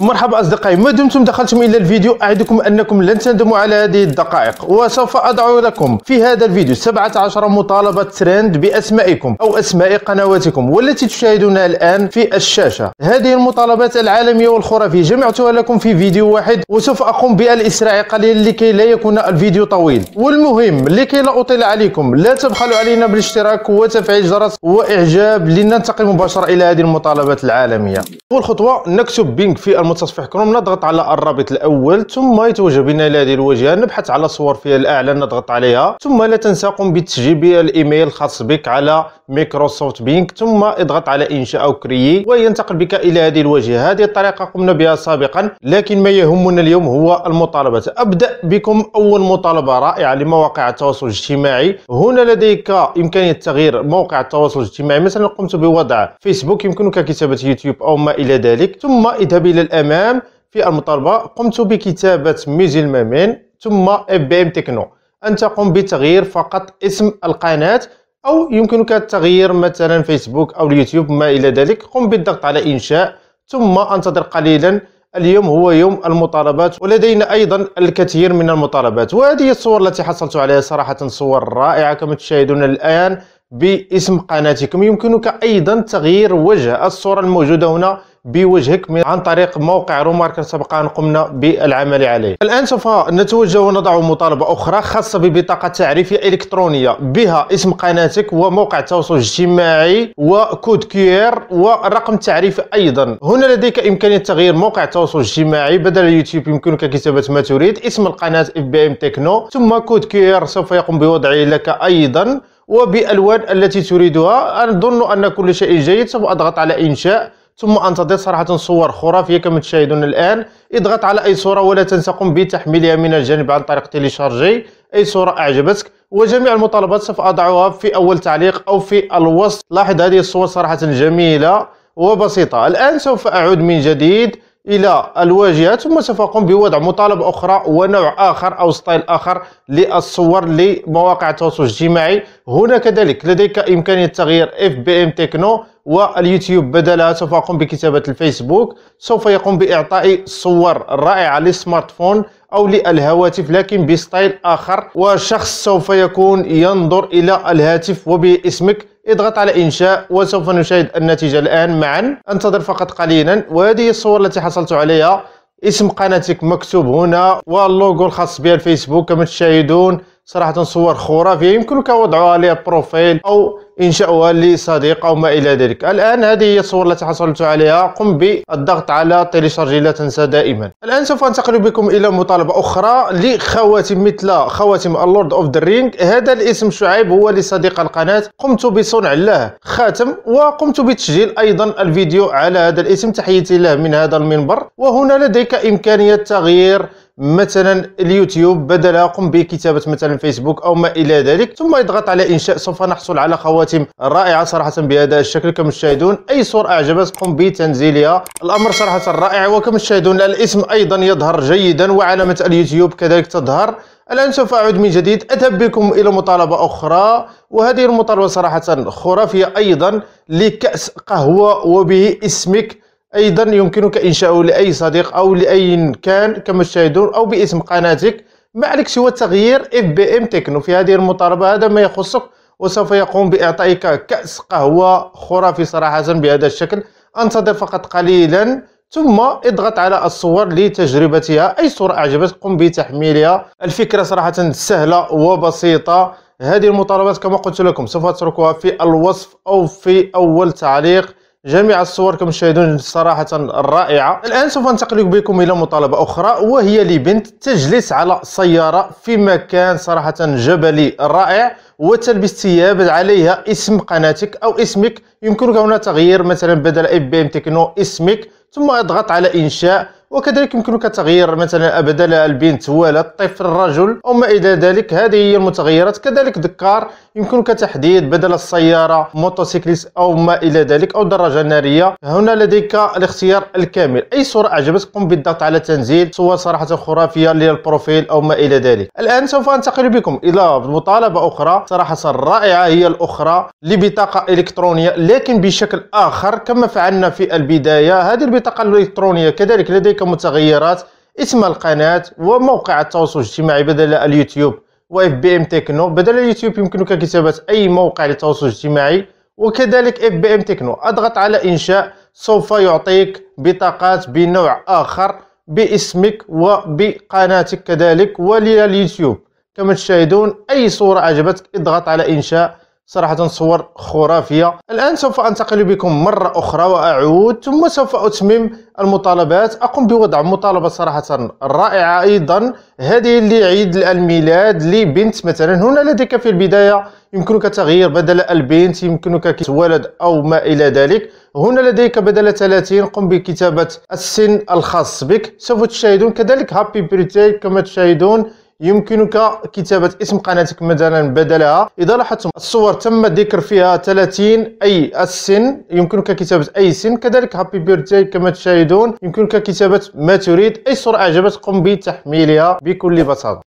مرحبا اصدقائي ما دمتم دخلتم الى الفيديو اعدكم انكم لن تندموا على هذه الدقائق وسوف اضع لكم في هذا الفيديو 17 مطالبه ترند باسمائكم او اسماء قنواتكم والتي تشاهدونها الان في الشاشه هذه المطالبات العالميه والخرافيه جمعتها لكم في فيديو واحد وسوف اقوم بالاسراع قليلا لكي لا يكون الفيديو طويل والمهم لكي لا اطيل عليكم لا تبخلوا علينا بالاشتراك وتفعيل الجرس واعجاب لننتقل مباشره الى هذه المطالبات العالميه اول خطوه نكتب بينك في متصفح كروم نضغط على الرابط الاول ثم يتوجه بنا الى هذه الواجهه نبحث على صور في الاعلى نضغط عليها ثم لا تنسى قم بتسجيل الايميل الخاص بك على مايكروسوفت بينك ثم اضغط على انشاء او كريي وينتقل بك الى هذه الواجهه هذه الطريقه قمنا بها سابقا لكن ما يهمنا اليوم هو المطالبات ابدا بكم اول مطالبه رائعه لمواقع التواصل الاجتماعي هنا لديك امكانيه تغيير موقع التواصل الاجتماعي مثلا قمت بوضع فيسبوك يمكنك كتابه يوتيوب او ما الى ذلك ثم اذهب الى الامام في المطالبة قمت بكتابة ميزلمامين ثم اف بي ام تكنو أن تقوم بتغيير فقط اسم القناة أو يمكنك التغيير مثلا فيسبوك أو اليوتيوب ما إلى ذلك قم بالضغط على إنشاء ثم انتظر قليلا اليوم هو يوم المطالبات ولدينا ايضا الكثير من المطالبات وهذه الصور التي حصلت عليها صراحه صور رائعه كما تشاهدون الان باسم قناتكم يمكنك ايضا تغيير وجه الصوره الموجوده هنا بوجهك عن طريق موقع رومارك سبقا قمنا بالعمل عليه الآن سوف نتوجه ونضع مطالبة أخرى خاصة ببطاقة تعريفية إلكترونية بها اسم قناتك وموقع التواصل الاجتماعي وكود كير ورقم تعريفي أيضا هنا لديك إمكانية تغيير موقع التواصل الاجتماعي بدل اليوتيوب يمكنك كتابة ما تريد اسم القناة اف بي ام تكنو ثم كود كير سوف يقوم بوضعه لك أيضا وبالوان التي تريدها اظن ان كل شيء جيد سوف اضغط على انشاء ثم انتظر صراحه صور خرافيه كما تشاهدون الان اضغط على اي صوره ولا تنسى قم بتحميلها من الجانب عن طريق تيليشارجي اي صوره اعجبتك وجميع المطالبات سوف اضعها في اول تعليق او في الوصف لاحظ هذه الصور صراحه جميله وبسيطه الان سوف اعود من جديد الى الواجهه ثم سوف اقوم بوضع مطالب اخرى ونوع اخر او ستايل اخر للصور لمواقع التواصل الاجتماعي هنا كذلك لديك امكانيه تغيير اف بي ام تكنو واليوتيوب بدلا سوف أقوم بكتابة الفيسبوك سوف يقوم بإعطاء صور رائعه للسمارت فون أو للهواتف لكن بستايل آخر وشخص سوف يكون ينظر إلى الهاتف وباسمك اضغط على إنشاء وسوف نشاهد النتيجة الآن معا انتظر فقط قليلا وهذه الصور التي حصلت عليها اسم قناتك مكتوب هنا واللوغو الخاص بها الفيسبوك كما تشاهدون صراحة صور خرافية يمكنك وضعها على أو إنشاؤها لصديق أو ما إلى ذلك الآن هذه هي الصور التي حصلت عليها قم بالضغط على تيليشارجي لا تنسى دائما الآن سوف أنتقل بكم إلى مطالبة أخرى لخواتم مثل خواتم اللورد أوف ذا رينج هذا الاسم شعيب هو لصديق القناة قمت بصنع له خاتم وقمت بتسجيل أيضا الفيديو على هذا الاسم تحيتي له من هذا المنبر وهنا لديك إمكانية تغيير مثلا اليوتيوب بدلا قم بكتابه مثلا فيسبوك او ما الى ذلك ثم اضغط على انشاء سوف نحصل على خواتم رائعه صراحه بهذا الشكل كما تشاهدون اي صور اعجبت قم بتنزيلها الامر صراحه رائع وكما تشاهدون الاسم ايضا يظهر جيدا وعلامه اليوتيوب كذلك تظهر الآن سوف أعود من جديد أذهب بكم إلى مطالبة أخرى وهذه المطالبة صراحة خرافية أيضا لكأس قهوة وبه اسمك ايضا يمكنك انشاء لاي صديق او لاي كان كما تشاهدون او باسم قناتك ما عليك سوى تغيير اف بي ام تكنو في هذه المطالبه هذا ما يخصك وسوف يقوم باعطائك كاس قهوه خرافي صراحه بهذا الشكل انتظر فقط قليلا ثم اضغط على الصور لتجربتها اي صوره اعجبتك قم بتحميلها الفكره صراحه سهله وبسيطه هذه المطالبات كما قلت لكم سوف اتركها في الوصف او في اول تعليق جميع الصور كما تشاهدون صراحة رائعة الآن سوف ننتقل بكم إلى مطالبة أخرى وهي لبنت تجلس على سيارة في مكان صراحة جبلي رائع وتلبس ثياب عليها اسم قناتك أو اسمك يمكنك هنا تغيير مثلا بدل اي بي ام تكنو اسمك ثم اضغط على انشاء وكذلك يمكنك تغيير مثلا بدل البنت ولا الطفل الرجل أو ما الى ذلك هذه هي المتغيرات كذلك ذكار يمكنك تحديد بدل السيارة موتوسيكليس أو ما إلى ذلك أو دراجة نارية هنا لديك الاختيار الكامل أي صورة أعجبتك قم بالضغط على تنزيل صور صراحة خرافية للبروفيل أو ما إلى ذلك الآن سوف أنتقل بكم إلى مطالبة أخرى صراحة رائعة هي الأخرى لبطاقة إلكترونية لكن بشكل آخر كما فعلنا في البداية هذه البطاقة الإلكترونية كذلك لديك متغيرات اسم القناة وموقع التواصل الاجتماعي بدل اليوتيوب واف بي ام تكنو بدل اليوتيوب يمكنك كتابة أي موقع للتواصل الاجتماعي وكذلك اف بي ام تكنو اضغط على انشاء سوف يعطيك بطاقات بنوع آخر باسمك وبقناتك كذلك ولليوتيوب كما تشاهدون أي صورة أعجبتك اضغط على إنشاء صراحة صور خرافية الآن سوف أنتقل بكم مرة أخرى وأعود ثم سوف أتمم المطالبات أقوم بوضع مطالبة صراحة رائعة أيضا هذه اللي عيد الميلاد لبنت مثلا هنا لديك في البداية يمكنك تغيير بدل البنت يمكنك ولد أو ما إلى ذلك هنا لديك بدل 30 قم بكتابة السن الخاص بك سوف تشاهدون كذلك هابي بريتيك كما تشاهدون يمكنك كتابة اسم قناتك مثلا بدلها إذا لاحظتم الصور تم ذكر فيها 30 أي السن يمكنك كتابة أي سن كذلك هابي بيرتاي كما تشاهدون يمكنك كتابة ما تريد أي صورة أعجبت قم بتحميلها بكل بساطة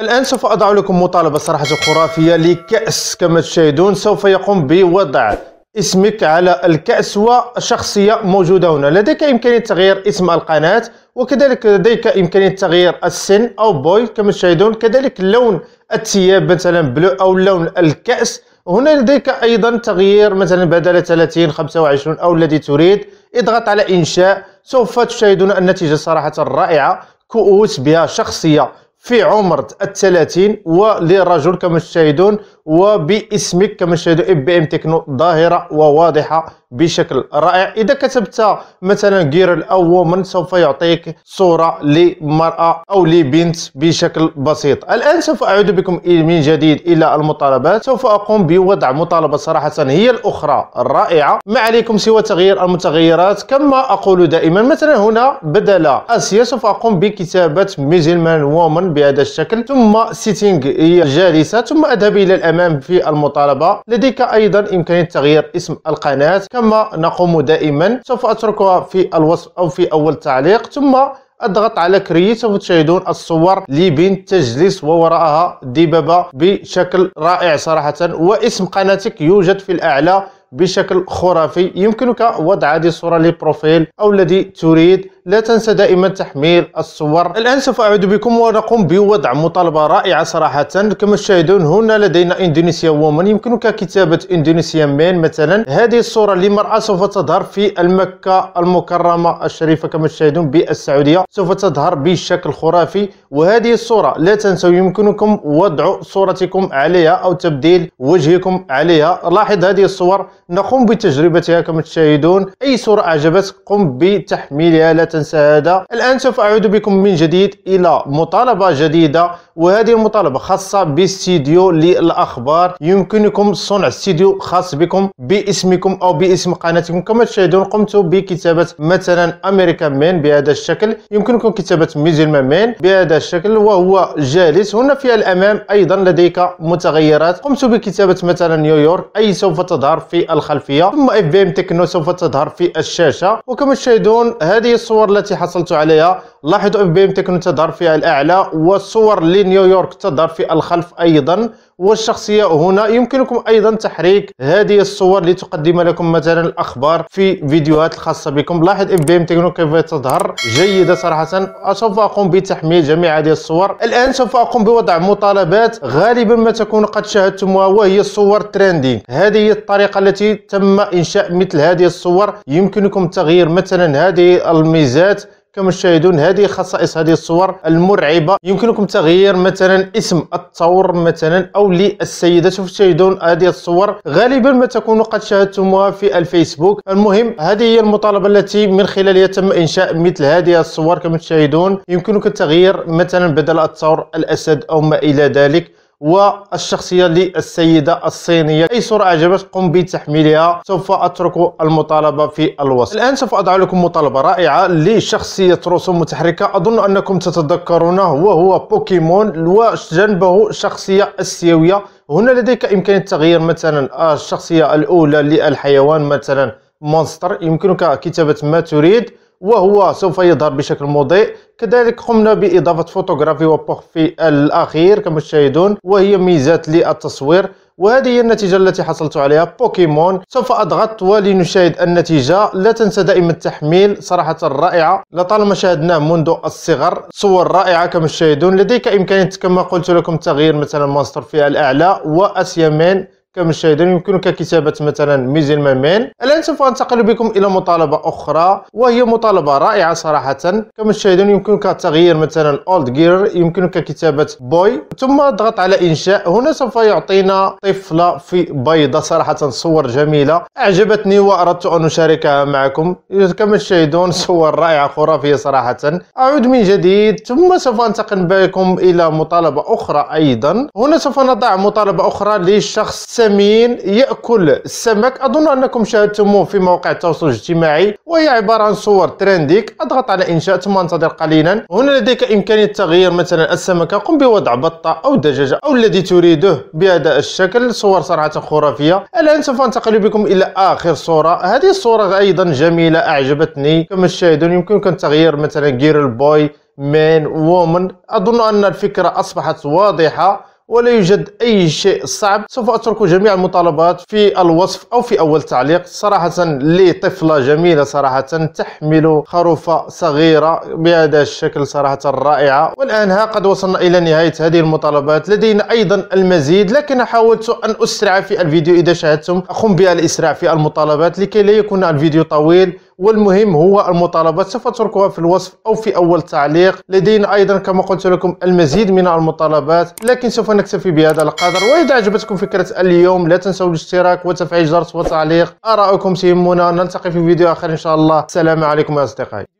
الآن سوف أضع لكم مطالبة صراحة خرافية لكأس كما تشاهدون سوف يقوم بوضع اسمك على الكأس وشخصية موجودة هنا لديك إمكانية تغيير اسم القناة وكذلك لديك إمكانية تغيير السن أو بوي كما تشاهدون كذلك لون الثياب مثلا بلو أو لون الكأس هنا لديك أيضا تغيير مثلا بدل 30 25 أو الذي تريد اضغط على إنشاء سوف تشاهدون النتيجة صراحة رائعة كؤوس بها شخصية في عمر الثلاثين ولرجل كما تشاهدون وباسمك كما شاهدوا اف بي ام تكنو ظاهره وواضحه بشكل رائع اذا كتبت مثلا جيرل او وومن سوف يعطيك صوره لمراه او لبنت بشكل بسيط الان سوف اعود بكم من جديد الى المطالبات سوف اقوم بوضع مطالبه صراحه هي الاخرى الرائعه ما عليكم سوى تغيير المتغيرات كما اقول دائما مثلا هنا بدل اسيا سوف اقوم بكتابه ميزلمان وومن بهذا الشكل ثم سيتينغ هي جالسه ثم اذهب الى الامام الأمام في المطالبة لديك أيضا إمكانية تغيير اسم القناة كما نقوم دائما سوف أتركها في الوصف أو في أول تعليق ثم اضغط على كرييت سوف تشاهدون الصور لبنت تجلس ووراءها دبابة بشكل رائع صراحة واسم قناتك يوجد في الأعلى بشكل خرافي يمكنك وضع هذه الصورة لبروفيل أو الذي تريد لا تنسى دائما تحميل الصور الآن سوف أعود بكم ونقوم بوضع مطالبة رائعة صراحة كما تشاهدون هنا لدينا إندونيسيا وومن يمكنك كتابة إندونيسيا مين مثلا هذه الصورة لمرأة سوف تظهر في المكة المكرمة الشريفة كما تشاهدون بالسعودية سوف تظهر بشكل خرافي وهذه الصورة لا تنسوا يمكنكم وضع صورتكم عليها أو تبديل وجهكم عليها لاحظ هذه الصور نقوم بتجربتها كما تشاهدون أي صورة أعجبتك قم بتحميلها لا تنسى هذا الآن سوف أعود بكم من جديد إلى مطالبة جديدة وهذه المطالبة خاصة باستديو للأخبار يمكنكم صنع استديو خاص بكم باسمكم أو باسم قناتكم كما تشاهدون قمت بكتابة مثلا أمريكا مين بهذا الشكل يمكنكم كتابة ميزلمان مين بهذا الشكل وهو جالس هنا في الأمام أيضا لديك متغيرات قمت بكتابة مثلا نيويورك أي سوف تظهر في الخلفية ثم اف تكنو سوف تظهر في الشاشة وكما تشاهدون هذه الصورة الصور التي حصلت عليها لاحظوا تكنو تظهر في الاعلى والصور لنيويورك تظهر في الخلف ايضا والشخصيه هنا يمكنكم ايضا تحريك هذه الصور لتقدم لكم مثلا الاخبار في فيديوهات الخاصه بكم لاحظ اف بي ام تكنو كيف تظهر جيده صراحه سوف اقوم بتحميل جميع هذه الصور الان سوف اقوم بوضع مطالبات غالبا ما تكون قد شاهدتموها وهي الصور تريندينغ هذه هي الطريقه التي تم انشاء مثل هذه الصور يمكنكم تغيير مثلا هذه الميزات كما تشاهدون هذه خصائص هذه الصور المرعبه يمكنكم تغيير مثلا اسم الثور مثلا او للسيده سوف تشاهدون هذه الصور غالبا ما تكونوا قد شاهدتموها في الفيسبوك المهم هذه هي المطالبه التي من خلالها تم انشاء مثل هذه الصور كما تشاهدون يمكنك تغيير مثلا بدل الثور الاسد او ما الى ذلك والشخصية للسيدة الصينية أي صوره عجبت قم بتحميلها سوف أترك المطالبة في الوصف الآن سوف أضع لكم مطالبة رائعة لشخصية رسوم متحركة أظن أنكم تتذكرونه وهو بوكيمون وجنبه شخصية آسيوية هنا لديك إمكانية تغيير مثلا الشخصية الأولى للحيوان مثلا مونستر يمكنك كتابة ما تريد وهو سوف يظهر بشكل مضيء كذلك قمنا بإضافة فوتوغرافي في الأخير كما تشاهدون وهي ميزات للتصوير وهذه هي النتيجة التي حصلت عليها بوكيمون سوف أضغط ولنشاهد النتيجة لا تنسى دائما التحميل صراحة رائعة لطالما شاهدناه منذ الصغر صور رائعة كما تشاهدون لديك إمكانية كما قلت لكم تغيير مثلا ماستر في الأعلى وأسيامين كمشاهدين يمكنك كتابة مثلا ميزيل مامين الآن سوف أنتقل بكم إلى مطالبة أخرى وهي مطالبة رائعة صراحة كمشاهدين يمكنك تغيير مثلا أولد جير يمكنك كتابة بوي ثم اضغط على إنشاء هنا سوف يعطينا طفلة في بيضة صراحة صور جميلة أعجبتني وأردت أن أشاركها معكم كما تشاهدون صور رائعة خرافية صراحة أعود من جديد ثم سوف أنتقل بكم إلى مطالبة أخرى أيضا هنا سوف نضع مطالبة أخرى لشخص فيتامين ياكل السمك اظن انكم شاهدتموه في مواقع التواصل الاجتماعي وهي عباره عن صور ترنديك اضغط على انشاء ثم انتظر قليلا هنا لديك امكانيه تغيير مثلا السمكه قم بوضع بطه او دجاجه او الذي تريده بهذا الشكل صور صراحه خرافيه الان سوف انتقل بكم الى اخر صوره هذه الصوره ايضا جميله اعجبتني كما تشاهدون يمكنكم تغيير مثلا جير بوي مان وومن اظن ان الفكره اصبحت واضحه ولا يوجد أي شيء صعب سوف أترك جميع المطالبات في الوصف أو في أول تعليق صراحة لي طفلة جميلة صراحة تحمل خروفة صغيرة بهذا الشكل صراحة رائعة والآن ها قد وصلنا إلى نهاية هذه المطالبات لدينا أيضا المزيد لكن حاولت أن أسرع في الفيديو إذا شاهدتم أقوم بالاسراع في المطالبات لكي لا يكون الفيديو طويل والمهم هو المطالبات سوف اتركها في الوصف او في اول تعليق لدينا ايضا كما قلت لكم المزيد من المطالبات لكن سوف نكتفي بهذا القدر واذا عجبتكم فكره اليوم لا تنسوا الاشتراك وتفعيل جرس وتعليق ارائكم تهمنا نلتقي في فيديو اخر ان شاء الله السلام عليكم يا اصدقائي